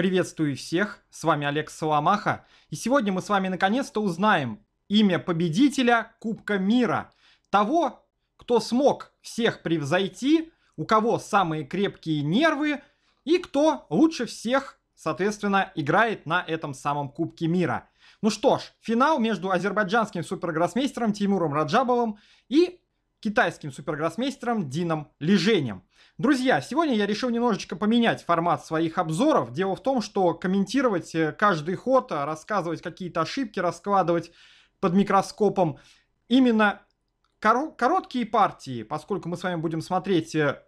Приветствую всех, с вами Олег Соломаха, и сегодня мы с вами наконец-то узнаем имя победителя Кубка Мира, того, кто смог всех превзойти, у кого самые крепкие нервы и кто лучше всех, соответственно, играет на этом самом Кубке Мира. Ну что ж, финал между азербайджанским супергроссмейстером Тимуром Раджабовым и китайским супергроссмейстером Дином Лежением. Друзья, сегодня я решил немножечко поменять формат своих обзоров. Дело в том, что комментировать э, каждый ход, а рассказывать какие-то ошибки, раскладывать под микроскопом именно кор короткие партии, поскольку мы с вами будем смотреть э,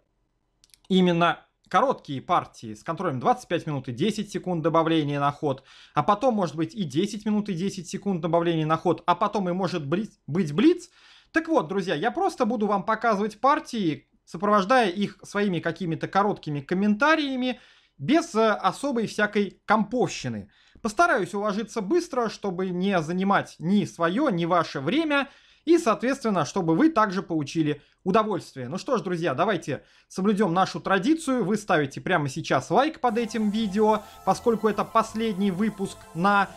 именно короткие партии с контролем 25 минут и 10 секунд добавления на ход, а потом, может быть, и 10 минут и 10 секунд добавления на ход, а потом и может быть блиц, так вот, друзья, я просто буду вам показывать партии, сопровождая их своими какими-то короткими комментариями, без э, особой всякой комповщины. Постараюсь уложиться быстро, чтобы не занимать ни свое, ни ваше время, и, соответственно, чтобы вы также получили удовольствие. Ну что ж, друзья, давайте соблюдем нашу традицию. Вы ставите прямо сейчас лайк под этим видео, поскольку это последний выпуск на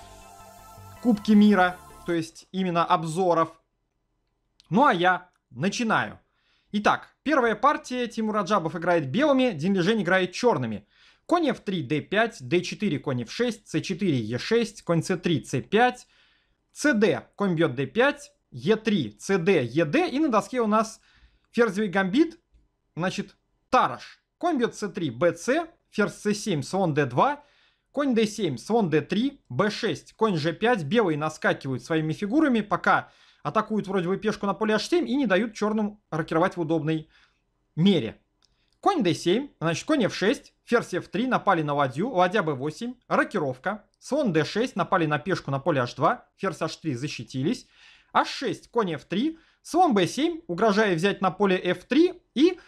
Кубке мира, то есть именно обзоров ну а я начинаю. Итак, первая партия Тимур Аджабов играет белыми, Динлижень играет черными. Конь f3, d5, d4, конь f6, c4, e6, конь c3, c5, cd, конь бьет d5, e3, cd, ed, и на доске у нас ферзевый гамбит, значит, тараш. Конь бьет c3, bc, ферзь c7, слон d2, конь d7, слон d3, b6, конь g5. Белые наскакивают своими фигурами, пока атакуют вроде бы пешку на поле h7 и не дают черным рокировать в удобной мере. Конь d7, значит конь f6, ферзь f3, напали на ладью, ладья b8, рокировка, слон d6, напали на пешку на поле h2, ферзь h3 защитились, h6, конь f3, слон b7, угрожая взять на поле f3 и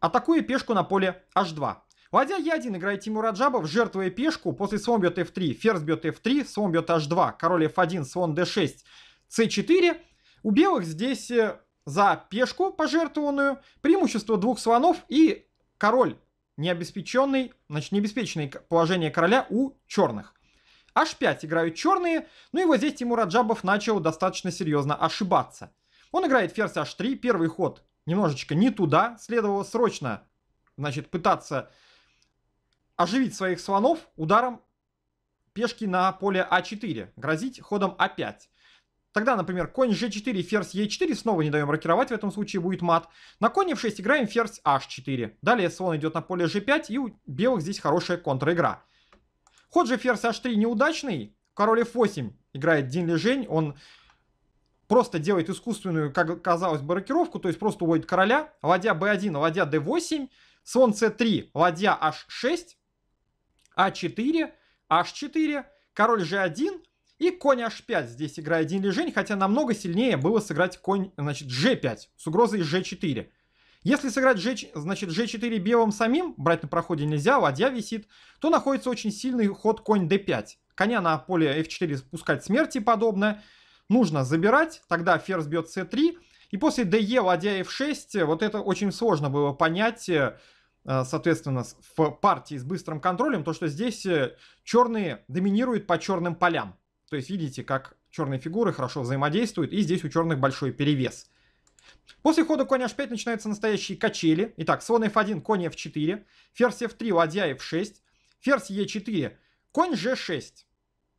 атакуя пешку на поле h2. Ладья e 1 играет Тимур Аджабов, жертвуя пешку, после слон бьет f3, ферзь бьет f3, слон бьет h2, король f1, слон d6, c4. У белых здесь э, за пешку пожертвованную, преимущество двух слонов и король, необеспеченный, значит, необеспеченное положение короля у черных. h5 играют черные, ну и вот здесь Тимур Аджабов начал достаточно серьезно ошибаться. Он играет ферзь h3, первый ход немножечко не туда, следовало срочно, значит, пытаться оживить своих слонов ударом пешки на поле а4, грозить ходом а5. Тогда, например, конь g4, ферзь e4, снова не даем рокировать, в этом случае будет мат. На коне в 6 играем ферзь h4. Далее слон идет на поле g5, и у белых здесь хорошая контр-игра. Ход же ферзь h3 неудачный, король f8 играет Дин Лежень, он просто делает искусственную, как казалось бы, рокировку, то есть просто уводит короля, ладья b1, ладья d8, слон c3, ладья h6, a 4 h4, король g1, и конь h5 здесь играет день лежень, хотя намного сильнее было сыграть конь, значит, g5 с угрозой g4. Если сыграть g, значит, g4 белым самим, брать на проходе нельзя, ладья висит, то находится очень сильный ход конь d5. Коня на поле f4 спускать смерти подобное. Нужно забирать, тогда ферзь бьет c3. И после de ладья f6, вот это очень сложно было понять, э, соответственно, в партии с быстрым контролем, то что здесь э, черные доминируют по черным полям. То есть видите, как черные фигуры хорошо взаимодействуют, и здесь у черных большой перевес. После хода конь h5 начинаются настоящие качели. Итак, слон f1, конь f4, ферзь f3, ладья f6, ферзь e4, конь g6.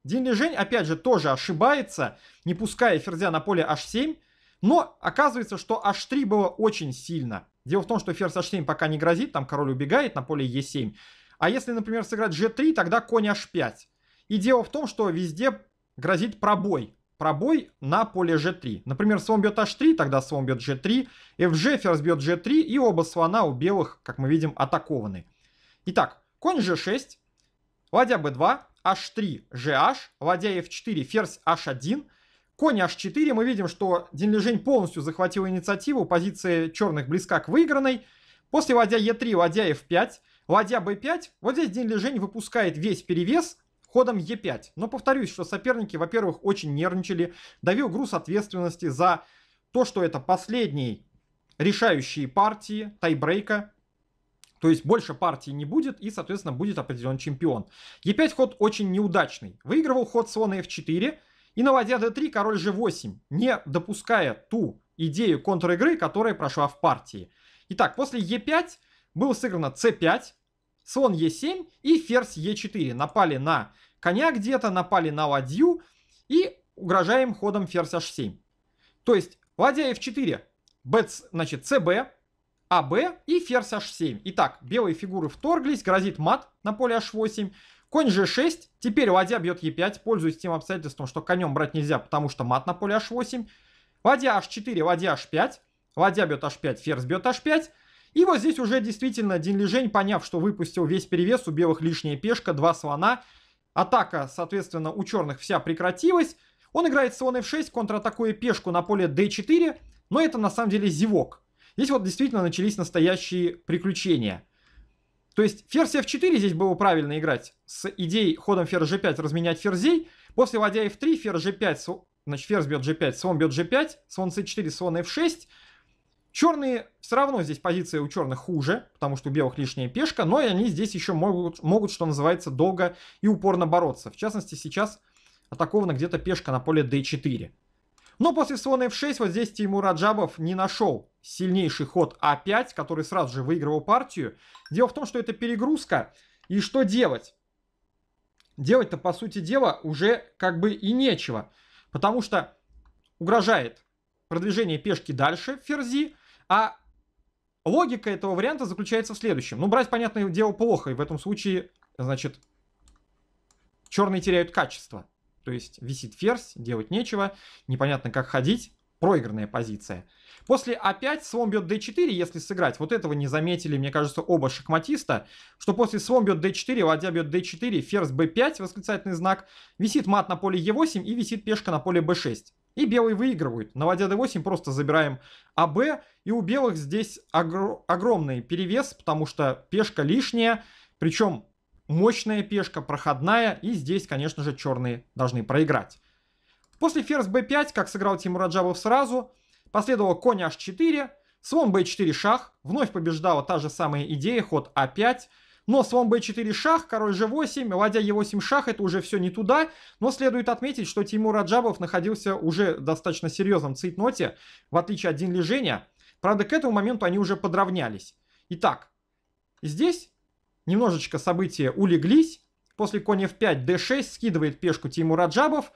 Дин Лежень, опять же, тоже ошибается, не пуская ферзя на поле h7, но оказывается, что h3 было очень сильно. Дело в том, что ферзь h7 пока не грозит, там король убегает на поле e7. А если, например, сыграть g3, тогда конь h5. И дело в том, что везде грозит пробой. Пробой на поле g3. Например, слон бьет h3, тогда слон бьет g3, fg, ферзь бьет g3, и оба слона у белых, как мы видим, атакованы. Итак, конь g6, ладья b2, h3, gh, ладья f4, ферзь h1, конь h4. Мы видим, что Дин Лежень полностью захватил инициативу, позиция черных близка к выигранной. После ладья e3, ладья f5, ладья b5. Вот здесь Дин Лежень выпускает весь перевес, ходом Е5. Но повторюсь, что соперники, во-первых, очень нервничали, давил груз ответственности за то, что это последний решающие партии тайбрейка, то есть больше партий не будет и, соответственно, будет определен чемпион. Е5 ход очень неудачный. Выигрывал ход слона F4 и наводя D3 король G8, не допуская ту идею контр-игры, которая прошла в партии. Итак, после Е5 было сыграно c5, слон Е7 и ферзь Е4. Напали на коня где-то, напали на ладью и угрожаем ходом ферзь H7. То есть ладья F4, B, значит, CB, ab а и ферзь H7. Итак, белые фигуры вторглись, грозит мат на поле H8. Конь G6, теперь ладья бьет Е5, пользуясь тем обстоятельством, что конем брать нельзя, потому что мат на поле H8. Ладья H4, ладья H5, ладья бьет H5, ферзь бьет H5. И вот здесь уже действительно Дин Лижень, поняв, что выпустил весь перевес, у белых лишняя пешка, два слона. Атака, соответственно, у черных вся прекратилась. Он играет слон f6, контратакуя пешку на поле d4, но это на самом деле зевок. Здесь вот действительно начались настоящие приключения. То есть ферзь f4 здесь было правильно играть с идеей ходом ферзь g5 разменять ферзей. После ладья f3, ферзь g5, значит ферзь бьет g5, слон бьет g5, слон c4, слон f6. Черные, все равно здесь позиция у черных хуже, потому что у белых лишняя пешка, но и они здесь еще могут, могут, что называется, долго и упорно бороться. В частности, сейчас атакована где-то пешка на поле d4. Но после слона f6 вот здесь Тимур Аджабов не нашел сильнейший ход a5, а который сразу же выигрывал партию. Дело в том, что это перегрузка, и что делать? Делать-то, по сути дела, уже как бы и нечего, потому что угрожает продвижение пешки дальше ферзи, а логика этого варианта заключается в следующем. Ну, брать, понятное дело, плохо, и в этом случае, значит, черные теряют качество. То есть висит ферзь, делать нечего, непонятно как ходить, проигранная позиция. После А5 слон бьет d4, если сыграть. Вот этого не заметили, мне кажется, оба шахматиста, что после слон бьет d4, ладья бьет d4, ферзь b5, восклицательный знак, висит мат на поле e8 и висит пешка на поле b6. И белые выигрывают. На ладья d8 просто забираем АБ. И у белых здесь огр огромный перевес, потому что пешка лишняя. Причем мощная пешка, проходная. И здесь, конечно же, черные должны проиграть. После ферзь b5, как сыграл Тимур Аджабов сразу, последовало конь h4, слон b4 шах. Вновь побеждала та же самая идея, ход а 5 но слон b4 шах, король g8, ладья e8 шах, это уже все не туда. Но следует отметить, что Тимур аджабов находился уже в достаточно серьезном цейтноте, в отличие от день лежения. Правда, к этому моменту они уже подравнялись. Итак, здесь немножечко события улеглись. После конь f5, d6 скидывает пешку Тимур аджабов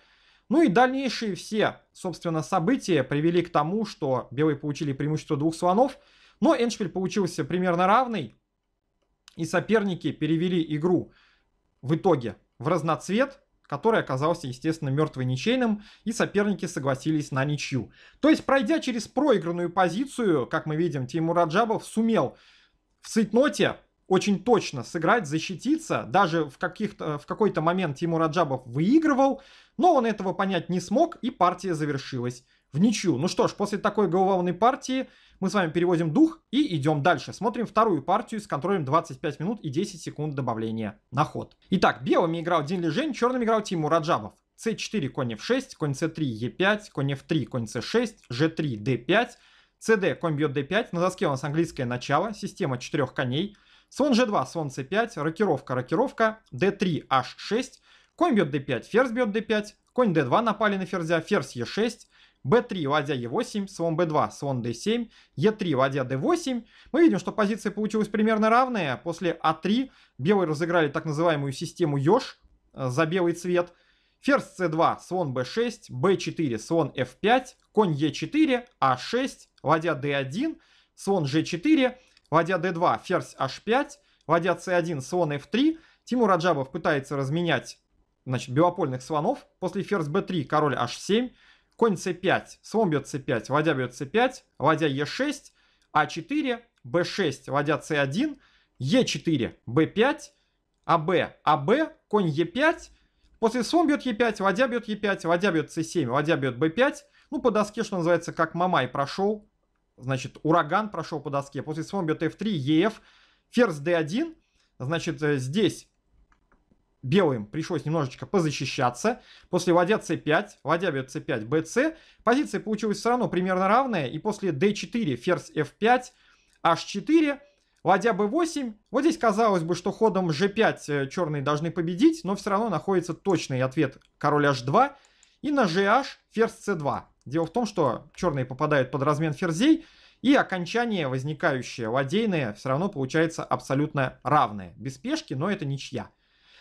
Ну и дальнейшие все, собственно, события привели к тому, что белые получили преимущество двух слонов. Но эндшпиль получился примерно равный. И соперники перевели игру в итоге в разноцвет, который оказался, естественно, мертвой ничейным, и соперники согласились на ничью. То есть, пройдя через проигранную позицию, как мы видим, Тимур Раджабов сумел в цейтноте очень точно сыграть, защититься. Даже в, каких-то, в какой-то момент Тимур Раджабов выигрывал, но он этого понять не смог, и партия завершилась в ничью. Ну что ж, после такой головной партии мы с вами переводим дух и идем дальше. Смотрим вторую партию с контролем 25 минут и 10 секунд добавления на ход. Итак, белыми играл Дин Лежень, черными играл Тимур Раджабов. c4, конь f6, конь c3, e5, конь f3, конь c6, g3, d5, cd, конь бьет d5. На доске у нас английское начало, система четырех коней. Слон g2, слон c5, рокировка, рокировка, d3, h6, конь бьет d5, ферзь бьет d5, конь d2 напали на ферзя, ферзь e6, b3, ладья e8, слон b2, слон d7, e3, ладья d8. Мы видим, что позиции получились примерно равные. После a3 а белые разыграли так называемую систему ёж э, за белый цвет. Ферзь c2, слон b6, b4, слон f5, конь e4, a6, ладья d1, слон g4, ладья d2, ферзь h5, ладья c1, слон f3. Тимур Раджабов пытается разменять значит, белопольных слонов. После ферзь b3, король h7, Конь c5, слон бьет c5, ладья бьет c5, ладья e6, а4, b6, ладья c1, e4, b5, аб, аб, конь e5, после слон бьет e5, ладья бьет e5, ладья бьет c7, ладья бьет b5, ну по доске, что называется, как мамай прошел, значит, ураган прошел по доске, после слон бьет f3, ef, ферзь d1, значит, э, здесь белым пришлось немножечко позащищаться. После ладья c5, ладья бьет c5, bc. Позиция получилась все равно примерно равная. И после d4, ферзь f5, h4, ладья b8. Вот здесь казалось бы, что ходом g5 э, черные должны победить, но все равно находится точный ответ король h2. И на gh ферзь c2. Дело в том, что черные попадают под размен ферзей, и окончание, возникающее ладейное, все равно получается абсолютно равное. Без пешки, но это ничья.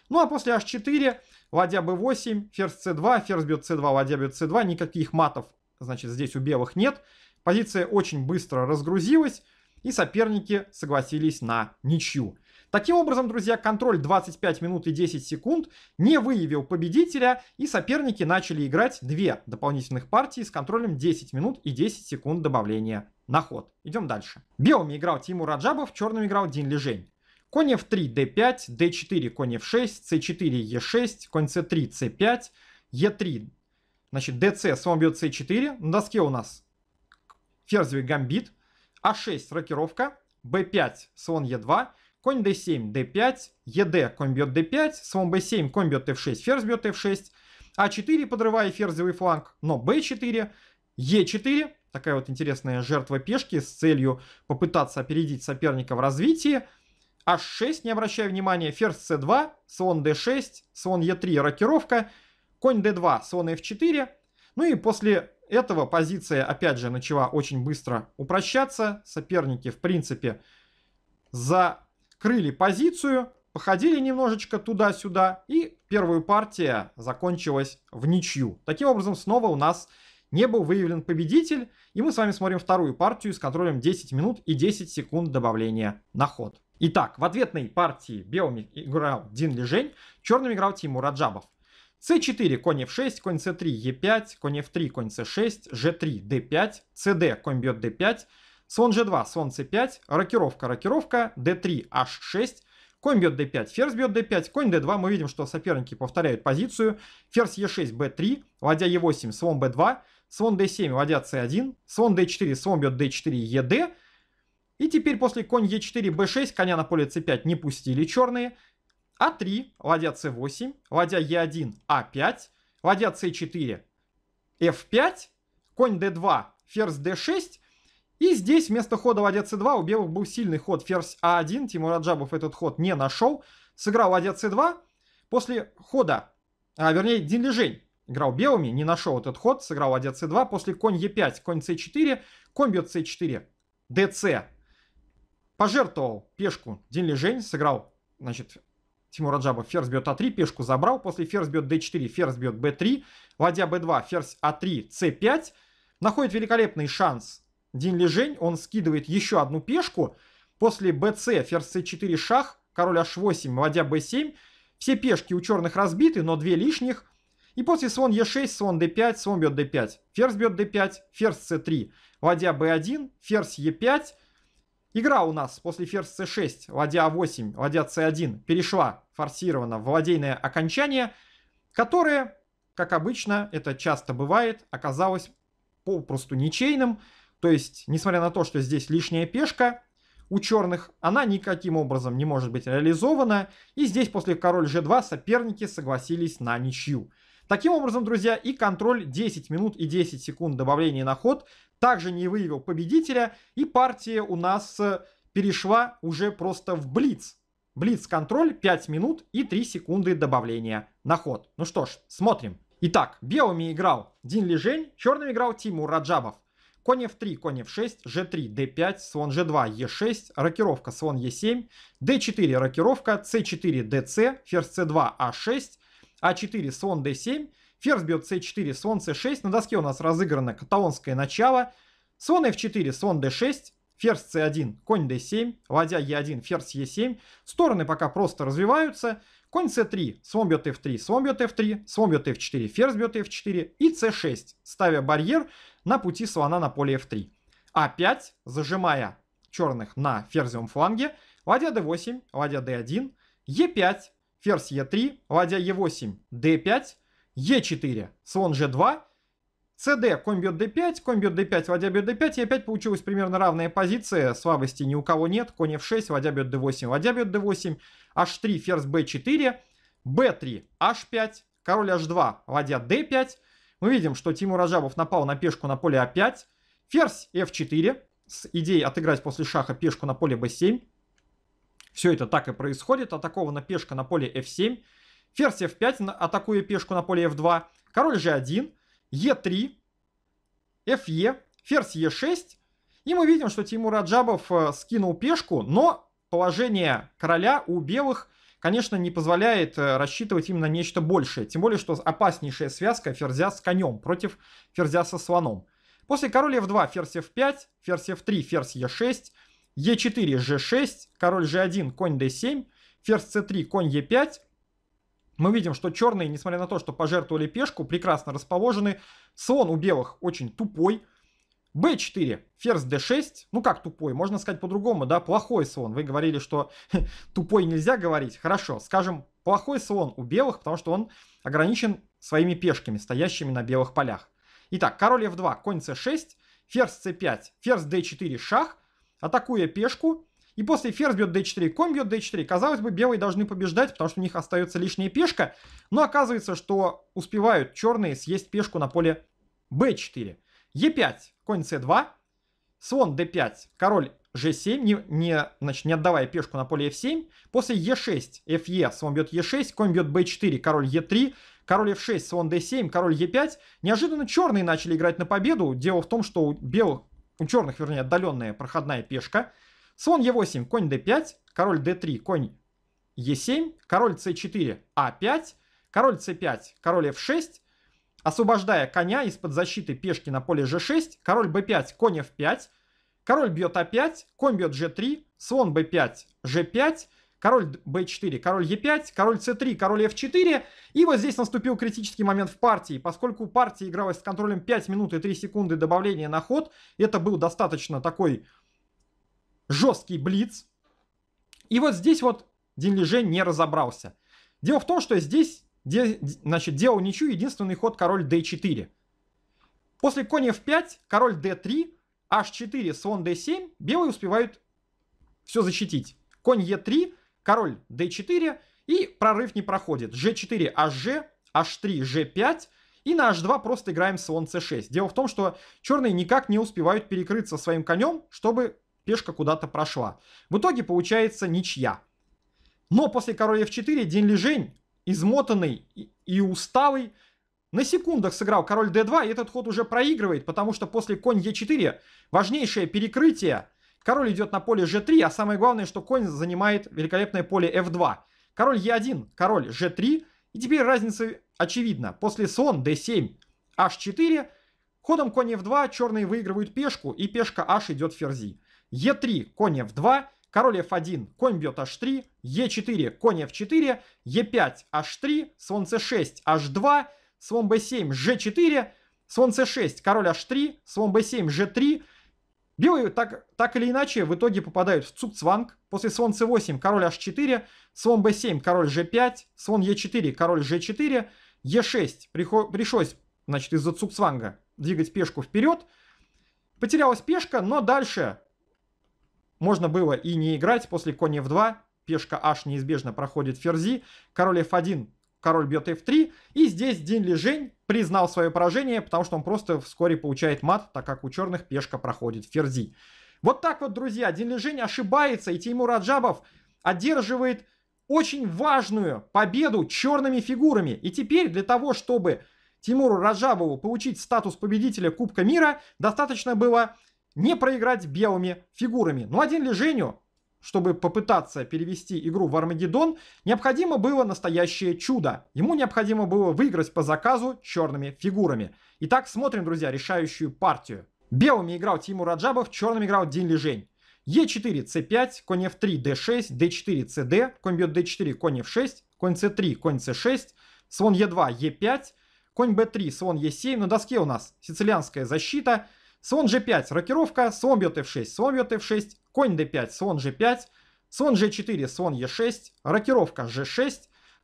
Ну а после h4, ладья b8, ферзь c2, ферзь бьет c2, ладья бьет c2, никаких матов, значит, здесь у белых нет. Позиция очень быстро разгрузилась, и соперники согласились на ничью. Таким образом, друзья, контроль 25 минут и 10 секунд не выявил победителя, и соперники начали играть две дополнительных партии с контролем 10 минут и 10 секунд добавления на ход. Идем дальше. Белыми играл Тимур Раджабов, черным играл Дин Лежень. Конь f3, d5, d4, конь f6, c4, e6, конь c3, c5, e3. Значит, dc, слон бьет c4. На доске у нас ферзевый гамбит. а6, рокировка. b5, слон e2. Конь d7, d5, ед, конь бьет d5, слон b7, конь бьет f6, ферзь бьет f6, а4 подрывая ферзевый фланг, но b4, e4, такая вот интересная жертва пешки с целью попытаться опередить соперника в развитии, h6, не обращая внимания, ферзь c2, слон d6, слон e3, рокировка, конь d2, слон f4. Ну и после этого позиция, опять же, начала очень быстро упрощаться. Соперники, в принципе, закрыли позицию, походили немножечко туда-сюда, и первая партия закончилась в ничью. Таким образом, снова у нас не был выявлен победитель, и мы с вами смотрим вторую партию с контролем 10 минут и 10 секунд добавления на ход. Итак, в ответной партии белыми играл Дин Лежень, черным играл Тимур Раджабов. c4, конь f6, конь c3, e5, конь f3, конь c6, g3, d5, cd, конь бьет d5, слон g2, слон c5, рокировка, рокировка, d3, h6, конь бьет d5, ферзь бьет d5, конь d2, мы видим, что соперники повторяют позицию, ферзь e6, b3, ладья e8, слон b2, слон d7, ладья c1, слон d4, слон бьет d4, ед, и теперь после конь Е4, Б6, коня на поле c 5 не пустили черные. А3, ладья c 8 ладья e 1 А5, ладья c 4 F5, конь D2, ферзь D6. И здесь вместо хода ладья c2 у белых был сильный ход ферзь a а 1 Тимур Аджабов этот ход не нашел. Сыграл ладья c2. После хода, а, вернее, Дин Лежень играл белыми, не нашел этот ход. Сыграл ладья c2. После конь e5, конь c4, конь бьет c4, dc, пожертвовал пешку Дин Лежень, сыграл, значит, Тимур Раджабов ферзь бьет А3, пешку забрал, после ферзь бьет d4, ферзь бьет b3, ладья b2, ферзь А3, c5, находит великолепный шанс Дин Лежень, он скидывает еще одну пешку, после bc, ферзь c4, шах, король h8, ладья b7, все пешки у черных разбиты, но две лишних, и после слон e6, слон d5, слон бьет d5, ферзь бьет d5, ферзь c3, ладья b1, ферзь e5, Игра у нас после ферзь c6, ладья a8, ладья c1 перешла форсированно в владейное окончание, которое, как обычно, это часто бывает, оказалось попросту ничейным. То есть, несмотря на то, что здесь лишняя пешка у черных, она никаким образом не может быть реализована. И здесь после король g2 соперники согласились на ничью. Таким образом, друзья, и контроль 10 минут и 10 секунд добавления на ход также не выявил победителя, и партия у нас э, перешла уже просто в блиц. Блиц-контроль 5 минут и 3 секунды добавления на ход. Ну что ж, смотрим. Итак, белыми играл Дин Лежень, черным играл Тимур Раджабов. Конь f3, конь f6, g3, d5, слон g2, e6, рокировка слон e7, d4, рокировка, c4, dc, ферзь c2, a6, а4, слон d7, ферзь бьет c4, слон c6, на доске у нас разыграно каталонское начало, слон f4, слон d6, ферзь c1, конь d7, ладья e1, ферзь e7, стороны пока просто развиваются, конь c3, слон бьет f3, слон бьет f3, слон бьет f4, ферзь бьет f4 и c6, ставя барьер на пути слона на поле f3. А5, зажимая черных на ферзевом фланге, ладья d8, ладья d1, e5, ферзь Е3, ладья Е8, Д5, Е4, слон Ж2, cd, конь бьет d5, конь бьет d5, ладья бьет d5, и опять получилась примерно равная позиция, слабости ни у кого нет, конь f6, ладья бьет d8, ладья бьет d8, h3, ферзь b4, b3, h5, король h2, ладья d5. Мы видим, что Тимур Ражабов напал на пешку на поле а 5 ферзь f4, с идеей отыграть после шаха пешку на поле b7, все это так и происходит. Атакована пешка на поле f7. Ферзь f5, атакуя пешку на поле f2. Король g1, e3, fe, ферзь e6. И мы видим, что Тимур Аджабов э, скинул пешку, но положение короля у белых, конечно, не позволяет э, рассчитывать именно нечто большее. Тем более, что опаснейшая связка ферзя с конем против ферзя со слоном. После короля f2, ферзь f5, ферзь f3, ферзь e6, Е4, Ж6, король Ж1, конь Д7, ферзь С3, конь Е5. Мы видим, что черные, несмотря на то, что пожертвовали пешку, прекрасно расположены. Слон у белых очень тупой. Б4, ферзь d6, ну как тупой, можно сказать по-другому, да, плохой слон. Вы говорили, что тупой нельзя говорить, хорошо, скажем, плохой слон у белых, потому что он ограничен своими пешками, стоящими на белых полях. Итак, король f2, конь c6, ферзь c5, ферзь d4, шах, атакуя пешку, и после ферзь бьет d4, конь бьет d4. Казалось бы, белые должны побеждать, потому что у них остается лишняя пешка. Но оказывается, что успевают черные съесть пешку на поле b4. e5, конь c2, слон d5, король g7, не, не, значит, не отдавая пешку на поле f7. После e6, fe, слон бьет e6, конь бьет b4, король e3, король f6, слон d7, король e5. Неожиданно черные начали играть на победу. Дело в том, что у белых у черных, вернее, отдаленная проходная пешка. Слон Е8, конь d5, король d3, конь Е7, король c4, А5, король c5, король f6, освобождая коня из-под защиты пешки на поле g6, король b5, конь f5, король бьет a 5 конь бьет g3, слон b5, g5, король b4, король e5, король c3, король f4. И вот здесь наступил критический момент в партии. Поскольку партия игралась с контролем 5 минут и 3 секунды добавления на ход, это был достаточно такой жесткий блиц. И вот здесь вот Дин Лиже не разобрался. Дело в том, что здесь де, значит, делал ничью единственный ход король d4. После коня f5, король d3, h4, слон d7, белые успевают все защитить. Конь e3, король d4, и прорыв не проходит. g4, hg, h3, g5, и на h2 просто играем слон c6. Дело в том, что черные никак не успевают перекрыться своим конем, чтобы пешка куда-то прошла. В итоге получается ничья. Но после короля f4 день лежень, измотанный и усталый, на секундах сыграл король d2, и этот ход уже проигрывает, потому что после конь e4 важнейшее перекрытие Король идет на поле g3, а самое главное, что конь занимает великолепное поле f2. Король e1, король g3. И теперь разница очевидна. После слон d7, h4, ходом конь f2 черные выигрывают пешку, и пешка h идет ферзи. e3, конь f2, король f1, конь бьет h3, e4, конь f4, e5, h3, слон c6, h2, слон b7, g4, слон c6, король h3, слон b7, g3, Белые так, так или иначе в итоге попадают в цукцванг. После слон c8 король h4, слон b7 король g5, слон e4 король g4, e6 приход, пришлось значит, из-за цукцванга двигать пешку вперед. Потерялась пешка, но дальше можно было и не играть. После конь f2 пешка h неизбежно проходит ферзи, король f1 король бьет f3. И здесь Дин Лежень признал свое поражение, потому что он просто вскоре получает мат, так как у черных пешка проходит ферзи. Вот так вот, друзья, Дин Лежень ошибается, и Тимур Раджабов одерживает очень важную победу черными фигурами. И теперь для того, чтобы Тимуру Раджабову получить статус победителя Кубка мира, достаточно было не проиграть белыми фигурами. Но ну, а Дин Леженю чтобы попытаться перевести игру в Армагеддон, необходимо было настоящее чудо. Ему необходимо было выиграть по заказу черными фигурами. Итак, смотрим, друзья, решающую партию. Белыми играл Тимур Раджабов, черными играл Дин Лежень. Е4, c5, конь f3, d6, d4, cd, конь бьет d4, конь f6, конь c3, конь c6, слон e2, e5, конь b3, слон e7. На доске у нас сицилианская защита – слон g5, рокировка, слон бьет f6, слон бьет f6, конь d5, слон g5, слон g4, слон e6, рокировка g6,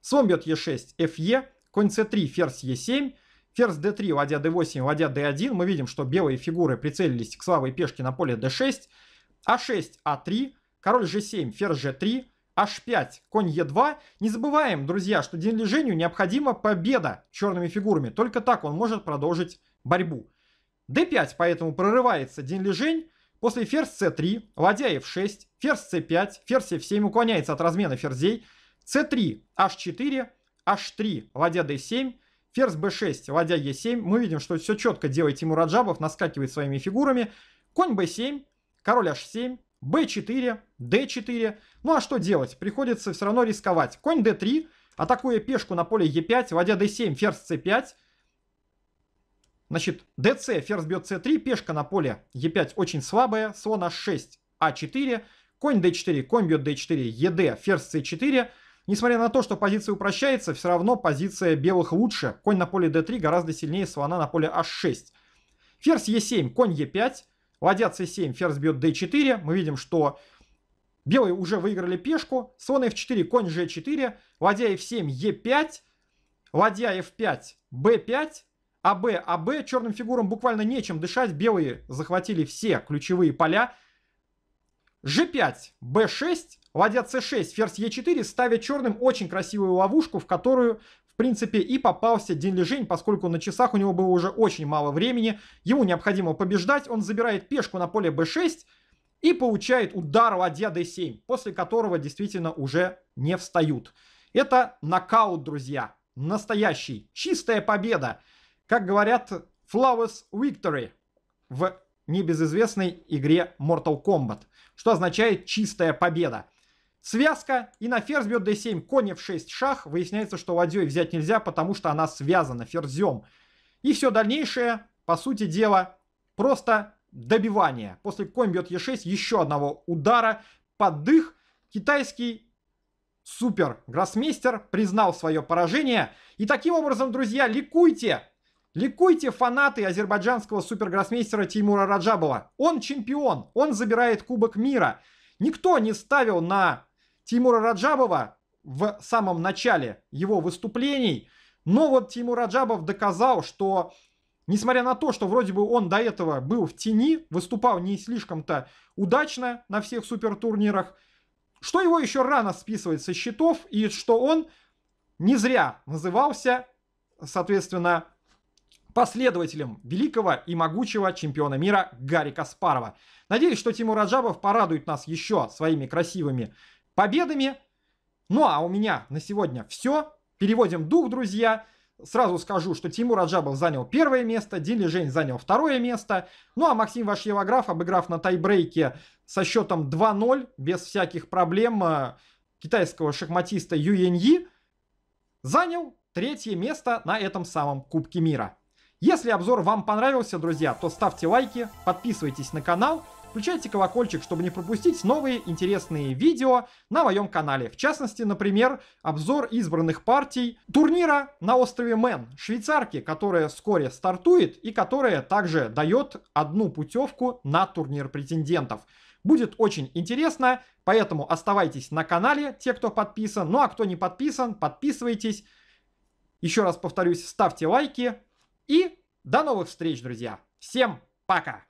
слон бьет e6, fe, конь c3, ферзь e7, ферзь d3, ладья d8, ладья d1. Мы видим, что белые фигуры прицелились к слабой пешке на поле d6, a 6 a 3 король g7, ферзь g3, h5, конь e2. Не забываем, друзья, что Дин Лежению необходима победа черными фигурами. Только так он может продолжить борьбу d5, поэтому прорывается день лежень После ферзь c3, ладья f6, ферзь c5, ферзь f7 уклоняется от размена ферзей. c3, h4, h3, ладья d7, ферзь b6, ладья e7. Мы видим, что все четко делает Тимур Аджабов, наскакивает своими фигурами. Конь b7, король h7, b4, d4. Ну а что делать? Приходится все равно рисковать. Конь d3, атакуя пешку на поле e5, ладья d7, ферзь c5. Значит, dc, ферзь бьет c3, пешка на поле e5 очень слабая, слон h6, а4, конь d4, конь бьет d4, ед, ферзь c4. Несмотря на то, что позиция упрощается, все равно позиция белых лучше. Конь на поле d3 гораздо сильнее слона на поле h6. А ферзь e7, конь e5, ладья c7, ферзь бьет d4. Мы видим, что белые уже выиграли пешку. Слон f4, конь g4, ладья f7, e5, ладья f5, b5, АБ, АБ. Черным фигурам буквально нечем дышать. Белые захватили все ключевые поля. ж 5 б 6 ладья с 6 ферзь е 4 ставя черным очень красивую ловушку, в которую, в принципе, и попался Дин Лежень, поскольку на часах у него было уже очень мало времени. Ему необходимо побеждать. Он забирает пешку на поле б 6 и получает удар ладья д 7 после которого действительно уже не встают. Это нокаут, друзья. Настоящий. Чистая победа. Как говорят, flawless victory в небезызвестной игре Mortal Kombat, что означает «чистая победа». Связка, и на ферзь бьет d7, конь f6 шах, выясняется, что ладьей взять нельзя, потому что она связана ферзем. И все дальнейшее, по сути дела, просто добивание. После конь бьет e6, еще одного удара под дых. Китайский супер гроссмейстер признал свое поражение. И таким образом, друзья, ликуйте! Ликуйте, фанаты азербайджанского супергроссмейстера Тимура Раджабова. Он чемпион, он забирает Кубок мира. Никто не ставил на Тимура Раджабова в самом начале его выступлений. Но вот Тимур Раджабов доказал, что несмотря на то, что вроде бы он до этого был в тени, выступал не слишком-то удачно на всех супертурнирах, что его еще рано списывать со счетов и что он не зря назывался, соответственно, последователем великого и могучего чемпиона мира Гарри Каспарова. Надеюсь, что Тимур Аджабов порадует нас еще своими красивыми победами. Ну а у меня на сегодня все. Переводим дух, друзья. Сразу скажу, что Тимур Аджабов занял первое место, Дили Жень занял второе место. Ну а Максим Вашьевограф, обыграв на тайбрейке со счетом 2-0, без всяких проблем, э, китайского шахматиста Юеньи, занял третье место на этом самом Кубке мира. Если обзор вам понравился, друзья, то ставьте лайки, подписывайтесь на канал, включайте колокольчик, чтобы не пропустить новые интересные видео на моем канале. В частности, например, обзор избранных партий турнира на острове Мэн, швейцарки, которая вскоре стартует и которая также дает одну путевку на турнир претендентов. Будет очень интересно, поэтому оставайтесь на канале, те, кто подписан. Ну а кто не подписан, подписывайтесь. Еще раз повторюсь, ставьте лайки. И до новых встреч, друзья. Всем пока!